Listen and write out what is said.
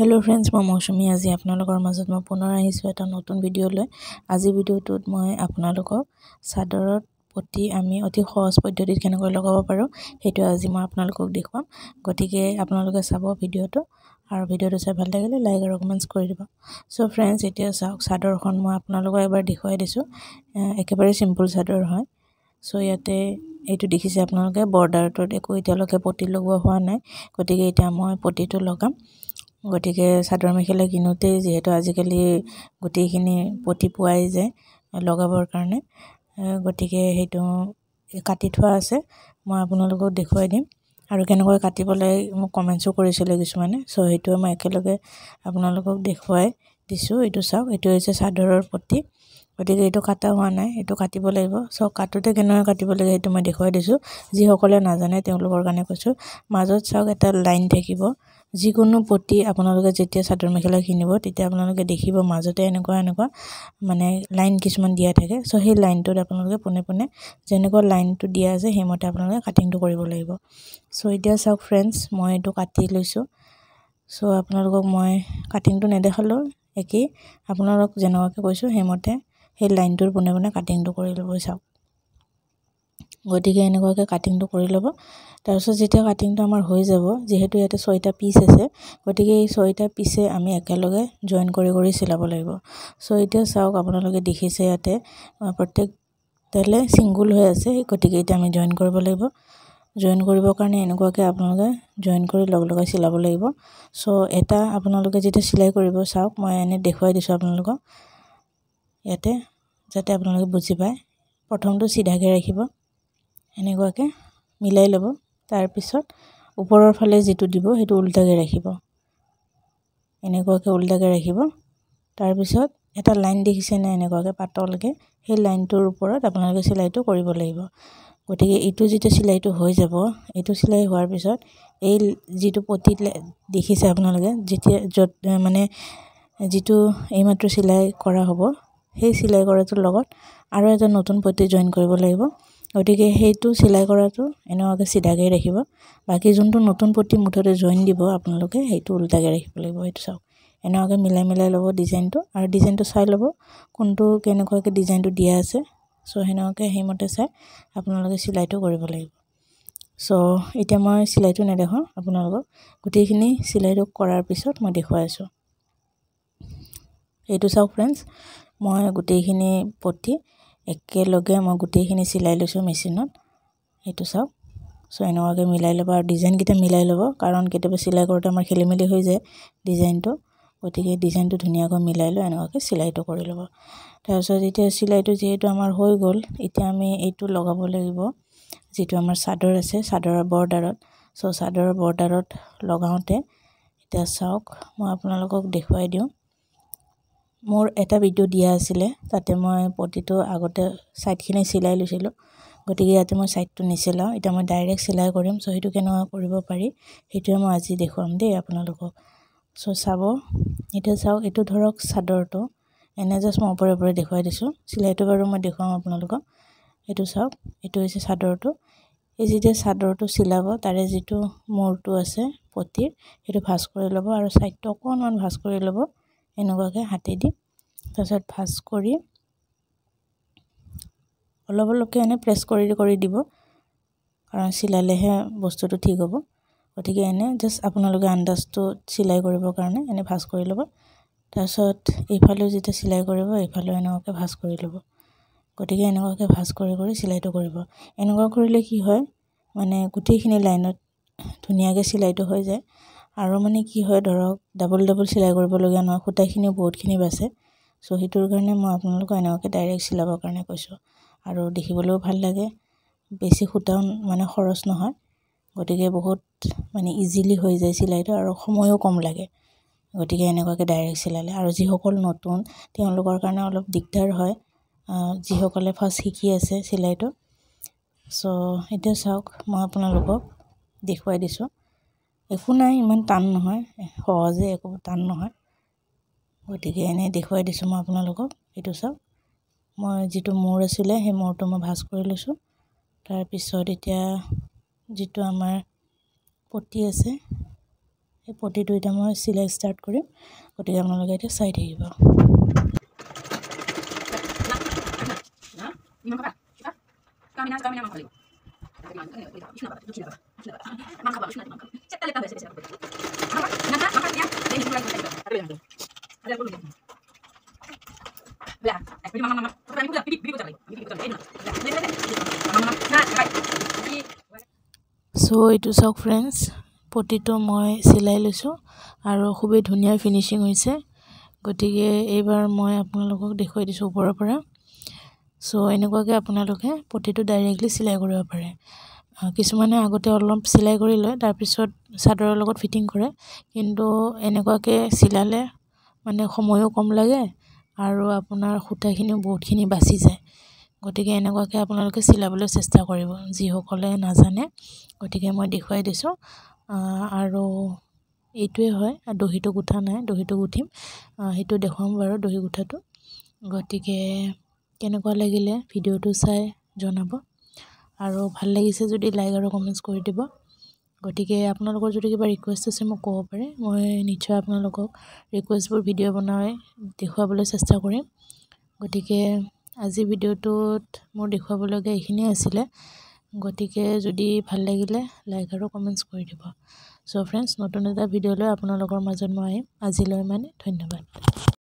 hello' friends মই মৌচুমী আজি আপোনালোকৰ মাজত মই পুনৰ আহিছোঁ এটা নতুন ভিডিঅ'লৈ আজি ভিডিঅ'টোত মই আপোনালোকক চাদৰত পতি আমি অতি সহজ পদ্ধতিত কেনেকৈ লগাব পাৰোঁ সেইটো আজি মই আপোনালোকক দেখুৱাম গতিকে আপোনালোকে চাব ভিডিঅ'টো আৰু ভিডিঅ'টো চাই ভাল লাগিলে লাইক আৰু কমেণ্টছ কৰি দিব চ' ফ্ৰেণ্ডছ এতিয়া চাওক চাদৰখন মই আপোনালোকক এবাৰ দেখুৱাই দিছোঁ একেবাৰে চিম্পুল চাদৰ হয় চ' ইয়াতে এইটো দেখিছে আপোনালোকে বৰ্ডাৰটোত একো এতিয়ালৈকে পতি লগোৱা হোৱা নাই গতিকে এতিয়া মই পতিটো লগাম গতিকে চাদৰ মেখেলা কিনোতেই যিহেতু আজিকালি গোটেইখিনি পতি পোৱাই যায় লগাবৰ কাৰণে গতিকে সেইটো কাটি থোৱা আছে মই আপোনালোকক দেখুৱাই দিম আৰু কেনেকৈ কাটিবলৈ মোক কমেণ্টছো কৰিছিলে কিছুমানে চ' সেইটোৱে মই একেলগে আপোনালোকক দেখুৱাই দিছোঁ এইটো চাওক এইটো হৈছে চাদৰৰ পতি গতিকে এইটো কাটা হোৱা নাই এইটো কাটিব লাগিব চ' কাটোতে কেনেকৈ কাটিব লাগে সেইটো মই দেখুৱাই দিছোঁ যিসকলে নাজানে তেওঁলোকৰ কাৰণে কৈছোঁ মাজত চাওক এটা লাইন থাকিব যিকোনো পতি আপোনালোকে যেতিয়া চাদৰ মেখেলা কিনিব তেতিয়া আপোনালোকে দেখিব মাজতে এনেকুৱা এনেকুৱা মানে লাইন কিছুমান দিয়া থাকে চ' সেই লাইনটোত আপোনালোকে পোনে পোনে যেনেকুৱা লাইনটো দিয়া আছে সেইমতে আপোনালোকে কাটিংটো কৰিব লাগিব চ' এতিয়া চাওক ফ্ৰেণ্ডছ মই এইটো কাটি লৈছোঁ চ' আপোনালোকক মই কাটিংটো নেদেখালোঁ একেই আপোনালোক যেনেকুৱাকৈ কৈছোঁ সেইমতে সেই লাইনটোৰ পোনে পোনে কাটিংটো কৰি ল'ব চাওক গতিকে এনেকুৱাকৈ কাটিংটো কৰি ল'ব তাৰপিছত যেতিয়া কাটিংটো আমাৰ হৈ যাব যিহেতু ইয়াতে ছয়টা পিচ আছে গতিকে এই ছয়টা পিচে আমি একেলগে জইন কৰি কৰি চিলাব লাগিব চ' এতিয়া চাওক আপোনালোকে দেখিছে ইয়াতে প্ৰত্যেক প্ৰত্যেকডালে ছিংগুল হৈ আছে গতিকে এতিয়া আমি জইন কৰিব লাগিব জইন কৰিবৰ কাৰণে এনেকুৱাকৈ আপোনালোকে জইন কৰি লগ লগাই চিলাব লাগিব চ' এটা আপোনালোকে যেতিয়া চিলাই কৰিব চাওক মই এনে দেখুৱাই দিছোঁ আপোনালোকক ইয়াতে যাতে আপোনালোকে বুজি পায় প্ৰথমটো চিধাকৈ ৰাখিব এনেকুৱাকৈ মিলাই ল'ব তাৰপিছত ওপৰৰ ফালে যিটো দিব সেইটো ওল্টাকৈ ৰাখিব এনেকুৱাকৈ ওল্টাকৈ ৰাখিব তাৰপিছত এটা লাইন দেখিছেনে এনেকুৱাকৈ পাতলকৈ সেই লাইনটোৰ ওপৰত আপোনালোকে চিলাইটো কৰিব লাগিব গতিকে এইটো যেতিয়া চিলাইটো হৈ যাব এইটো চিলাই হোৱাৰ পিছত এই যিটো পতি দেখিছে আপোনালোকে যেতিয়া য'ত মানে যিটো এইমাত্ৰ চিলাই কৰা হ'ব সেই চিলাই কৰাটোৰ লগত আৰু এটা নতুন পতি জইন কৰিব লাগিব গতিকে সেইটো চিলাই কৰাটো এনেকুৱাকৈ চিধাকৈ ৰাখিব বাকী যোনটো নতুন পতি মুঠতে জইন দিব আপোনালোকে সেইটো উল্টাকৈ ৰাখিব লাগিব সেইটো চাওক এনেকুৱাকৈ মিলাই মিলাই ল'ব ডিজাইনটো আৰু ডিজাইনটো চাই ল'ব কোনটো কেনেকুৱাকৈ ডিজাইনটো দিয়া আছে চ' সেনেকুৱাকৈ সেইমতে চাই আপোনালোকে চিলাইটো কৰিব লাগিব চ' এতিয়া মই চিলাইটো নেদেখাওঁ আপোনালোকক গোটেইখিনি চিলাইটো কৰাৰ পিছত মই দেখুৱাইছোঁ এইটো চাওক ফ্ৰেণ্ডছ মই গোটেইখিনি পতি একেলগে মই গোটেইখিনি চিলাই লৈছোঁ মেচিনত এইটো চাওক চ' এনেকুৱাকৈ মিলাই ল'ব আৰু ডিজাইনকেইটা মিলাই ল'ব কাৰণ কেতিয়াবা চিলাই কৰোঁতে আমাৰ খেলি মেলি হৈ যায় ডিজাইনটো গতিকে ডিজাইনটো ধুনীয়াকৈ মিলাই লৈ এনেকুৱাকৈ চিলাইটো কৰি ল'ব তাৰপিছত এতিয়া চিলাইটো যিহেতু আমাৰ হৈ গ'ল এতিয়া আমি এইটো লগাব লাগিব যিটো আমাৰ চাদৰ আছে চাদৰৰ বৰ্ডাৰত চ' চাদৰৰ বৰ্ডাৰত লগাওঁতে এতিয়া চাওক মই আপোনালোকক দেখুৱাই দিওঁ মোৰ এটা ভিডিঅ' দিয়া আছিলে তাতে মই প্ৰতিটো আগতে ছাইডখিনি চিলাই লৈছিলোঁ গতিকে ইয়াতে মই ছাইডটো নিচিলাওঁ এতিয়া মই ডাইৰেক্ট চিলাই কৰিম চ' সেইটো কেনেকুৱা কৰিব পাৰি সেইটোৱে মই আজি দেখুৱাম দেই আপোনালোকক চ' চাব এতিয়া চাওক এইটো ধৰক চাদৰটো এনে জাষ্ট মই ওপৰে ওপৰে দেখুৱাই দিছোঁ চিলাইটো বাৰু মই দেখুৱাম আপোনালোকক এইটো চাওক এইটো হৈছে চাদৰটো এই যেতিয়া চাদৰটো চিলাব তাৰে যিটো মূৰটো আছে পতিৰ সেইটো ভাঁজ কৰি ল'ব আৰু ছাইডটো অকণমান ভাঁজ কৰি ল'ব এনেকুৱাকৈ হাতে দি তাৰপিছত ভাজ কৰি অলপ অলপকৈ এনে প্ৰেছ কৰি কৰি দিব কাৰণ চিলালেহে বস্তুটো ঠিক হ'ব গতিকে এনে জাষ্ট আপোনালোকে আন্দাজটো চিলাই কৰিবৰ কাৰণে এনে ভাজ কৰি ল'ব তাৰপিছত এইফালেও যেতিয়া চিলাই কৰিব এইফালেও এনেকুৱাকৈ ভাজ কৰি ল'ব গতিকে এনেকুৱাকৈ ভাজ কৰি কৰি চিলাইটো কৰিব এনেকুৱা কৰিলে কি হয় মানে গোটেইখিনি লাইনত ধুনীয়াকৈ চিলাইটো হৈ যায় আৰু মানে কি হয় ধৰক ডাবল ডাবল চিলাই কৰিবলগীয়া নহয় সূতাখিনিও বহুতখিনি বাচে চ' সেইটোৰ কাৰণে মই আপোনালোকক এনেকুৱাকৈ ডাইৰেক্ট চিলাবৰ কাৰণে কৈছোঁ আৰু দেখিবলৈও ভাল লাগে বেছি সূতাও মানে খৰচ নহয় গতিকে বহুত মানে ইজিলি হৈ যায় চিলাইটো আৰু সময়ো কম লাগে গতিকে এনেকুৱাকৈ ডাইৰেক্ট চিলালে আৰু যিসকল নতুন তেওঁলোকৰ কাৰণে অলপ দিগদাৰ হয় যিসকলে ফাৰ্ষ্ট শিকি আছে চিলাইটো চ' এতিয়া চাওক মই আপোনালোকক দেখুৱাই দিছোঁ একো নাই ইমান টান নহয় সহজে একো টান নহয় গতিকে এনেই দেখুৱাই দিছোঁ মই আপোনালোকক এইটো চাওক মই যিটো মূৰ আছিলে সেই মূৰটো মই ভাজ কৰি লৈছোঁ তাৰপিছত এতিয়া যিটো আমাৰ পটি আছে সেই পটিটো এতিয়া মই চিলাই ষ্টাৰ্ট কৰিম গতিকে আপোনালোকে এতিয়া চাই থাকিব কামিনা কামিনা মাংস কামিনা কামিনা মাংস লাগিব কামিনা কামিনা মাংস চ' এইটো চাওক ফ্ৰেণ্ডছ প্ৰতিটো মই চিলাই লৈছোঁ আৰু খুবেই ধুনীয়া ফিনিচিং হৈছে গতিকে এইবাৰ মই আপোনালোকক দেখুৱাই দিছোঁ ওপৰৰ পৰা চ' এনেকুৱাকৈ আপোনালোকে প্ৰতিটো ডাইৰেক্টলি চিলাই কৰিব পাৰে কিছুমানে আগতে অলপ চিলাই কৰি লয় তাৰপিছত চাদৰৰ লগত ফিটিং কৰে কিন্তু এনেকুৱাকৈ চিলালে মানে সময়ো কম লাগে আৰু আপোনাৰ সূতাখিনিও বহুতখিনি বাচি যায় গতিকে এনেকুৱাকৈ আপোনালোকে চিলাবলৈ চেষ্টা কৰিব যিসকলে নাজানে গতিকে মই দেখুৱাই দিছোঁ আৰু এইটোৱে হয় দহিটো গোঁঠা নাই দহিটো গুঠিম সেইটো দেখুৱাম বাৰু দহি গোঁঠাটো গতিকে কেনেকুৱা লাগিলে ভিডিঅ'টো চাই জনাব আৰু ভাল লাগিছে যদি লাইক আৰু কমেণ্টছ কৰি দিব গতিকে আপোনালোকৰ যদি কিবা ৰিকুৱেষ্ট আছে মোক ক'ব পাৰে মই নিশ্চয় আপোনালোকক ৰিকুৱেষ্টবোৰ ভিডিঅ' বনাই দেখুৱাবলৈ চেষ্টা কৰিম গতিকে আজি ভিডিঅ'টোত মোৰ দেখুৱাবলগীয়া এইখিনিয়ে আছিলে গতিকে যদি ভাল লাগিলে লাইক আৰু কমেণ্টছ কৰি দিব চ' ফ্ৰেণ্ডছ নতুন এটা ভিডিঅ' লৈ আপোনালোকৰ মাজত মই আহিম আজিলৈ মানে ধন্যবাদ